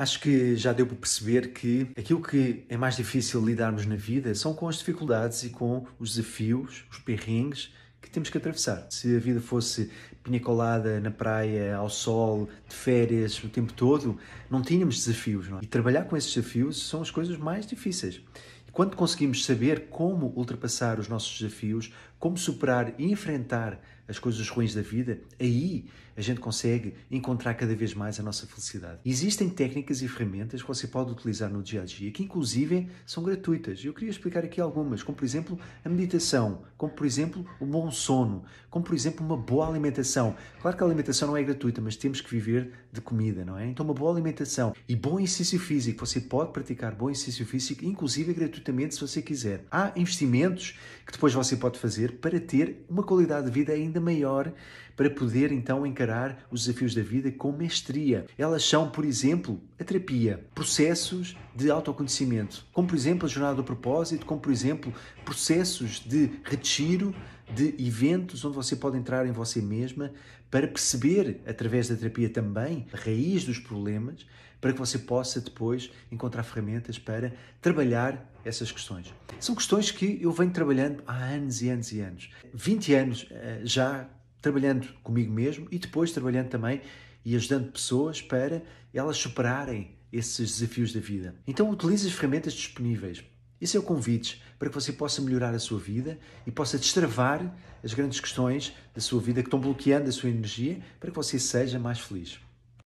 Acho que já deu para perceber que aquilo que é mais difícil lidarmos na vida são com as dificuldades e com os desafios, os perrengues que temos que atravessar. Se a vida fosse pinha colada na praia, ao sol, de férias, o tempo todo, não tínhamos desafios. Não é? E trabalhar com esses desafios são as coisas mais difíceis. Quando conseguimos saber como ultrapassar os nossos desafios, como superar e enfrentar as coisas ruins da vida, aí a gente consegue encontrar cada vez mais a nossa felicidade. Existem técnicas e ferramentas que você pode utilizar no dia a dia, que inclusive são gratuitas. Eu queria explicar aqui algumas, como por exemplo a meditação, como por exemplo o bom sono, como por exemplo uma boa alimentação. Claro que a alimentação não é gratuita, mas temos que viver de comida, não é? Então, uma boa alimentação e bom exercício físico. Você pode praticar bom exercício físico, inclusive é gratuito gratuitamente se você quiser. Há investimentos que depois você pode fazer para ter uma qualidade de vida ainda maior, para poder então encarar os desafios da vida com mestria. Elas são, por exemplo, a terapia, processos de autoconhecimento, como por exemplo a jornada do propósito, como por exemplo processos de retiro de eventos onde você pode entrar em você mesma para perceber, através da terapia também, a raiz dos problemas, para que você possa depois encontrar ferramentas para trabalhar essas questões. São questões que eu venho trabalhando há anos e anos e anos. 20 anos eh, já trabalhando comigo mesmo e depois trabalhando também e ajudando pessoas para elas superarem esses desafios da vida. Então utilize as ferramentas disponíveis esse é o convite para que você possa melhorar a sua vida e possa destravar as grandes questões da sua vida que estão bloqueando a sua energia para que você seja mais feliz.